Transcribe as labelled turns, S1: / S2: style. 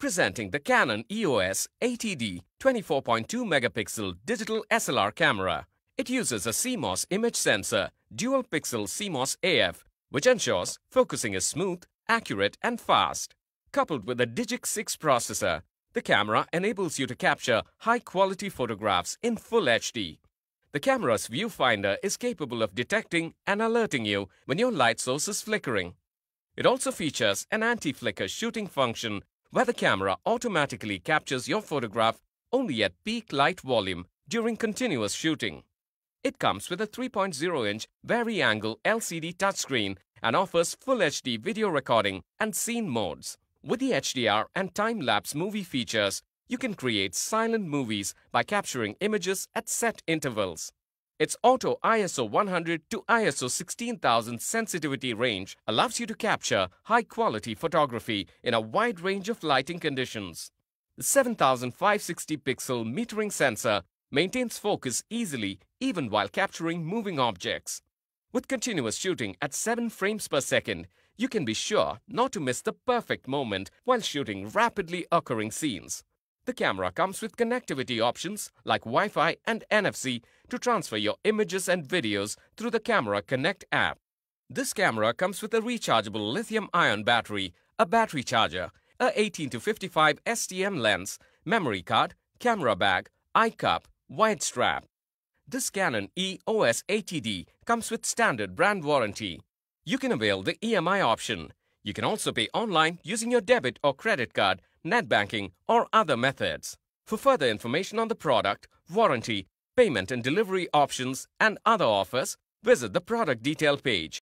S1: presenting the Canon EOS ATD 24.2 megapixel digital SLR camera. It uses a CMOS image sensor, dual pixel CMOS AF, which ensures focusing is smooth, accurate, and fast. Coupled with a Digic 6 processor, the camera enables you to capture high-quality photographs in full HD. The camera's viewfinder is capable of detecting and alerting you when your light source is flickering. It also features an anti-flicker shooting function where the camera automatically captures your photograph only at peak light volume during continuous shooting. It comes with a 3.0-inch vari-angle LCD touchscreen and offers full HD video recording and scene modes. With the HDR and time-lapse movie features, you can create silent movies by capturing images at set intervals. Its auto ISO 100 to ISO 16000 sensitivity range allows you to capture high-quality photography in a wide range of lighting conditions. The 7560-pixel metering sensor maintains focus easily even while capturing moving objects. With continuous shooting at 7 frames per second, you can be sure not to miss the perfect moment while shooting rapidly occurring scenes. The camera comes with connectivity options like Wi-Fi and NFC to transfer your images and videos through the Camera Connect app. This camera comes with a rechargeable lithium-ion battery, a battery charger, a 18 to 55 STM lens, memory card, camera bag, eye cup, wide strap. This Canon EOS ATD d comes with standard brand warranty. You can avail the EMI option you can also pay online using your debit or credit card, net banking, or other methods. For further information on the product, warranty, payment and delivery options, and other offers, visit the product detail page.